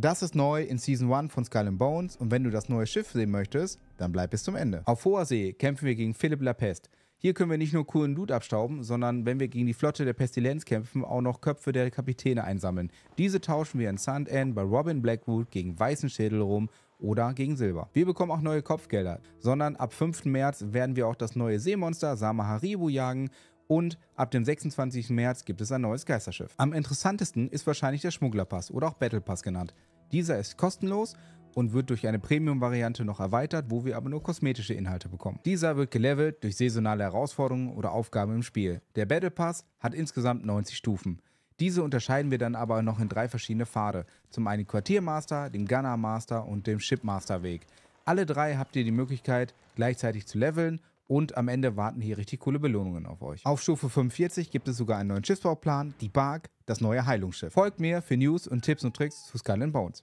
Das ist neu in Season 1 von Skull Bones und wenn du das neue Schiff sehen möchtest, dann bleib bis zum Ende. Auf hoher See kämpfen wir gegen Philipp Lapest. Hier können wir nicht nur coolen Loot abstauben, sondern wenn wir gegen die Flotte der Pestilenz kämpfen, auch noch Köpfe der Kapitäne einsammeln. Diese tauschen wir in Sand End bei Robin Blackwood gegen weißen Schädel rum oder gegen Silber. Wir bekommen auch neue Kopfgelder, sondern ab 5. März werden wir auch das neue Seemonster Samaharibu jagen und ab dem 26. März gibt es ein neues Geisterschiff. Am interessantesten ist wahrscheinlich der Schmugglerpass oder auch Battle Pass genannt. Dieser ist kostenlos und wird durch eine Premium-Variante noch erweitert, wo wir aber nur kosmetische Inhalte bekommen. Dieser wird gelevelt durch saisonale Herausforderungen oder Aufgaben im Spiel. Der Battle Pass hat insgesamt 90 Stufen. Diese unterscheiden wir dann aber noch in drei verschiedene Pfade. Zum einen Quartiermaster, den Gunner Master und dem Shipmaster Weg. Alle drei habt ihr die Möglichkeit, gleichzeitig zu leveln und am Ende warten hier richtig coole Belohnungen auf euch. Auf Stufe 45 gibt es sogar einen neuen Schiffsbauplan, die Bark, das neue Heilungsschiff. Folgt mir für News und Tipps und Tricks zu Skull Bones.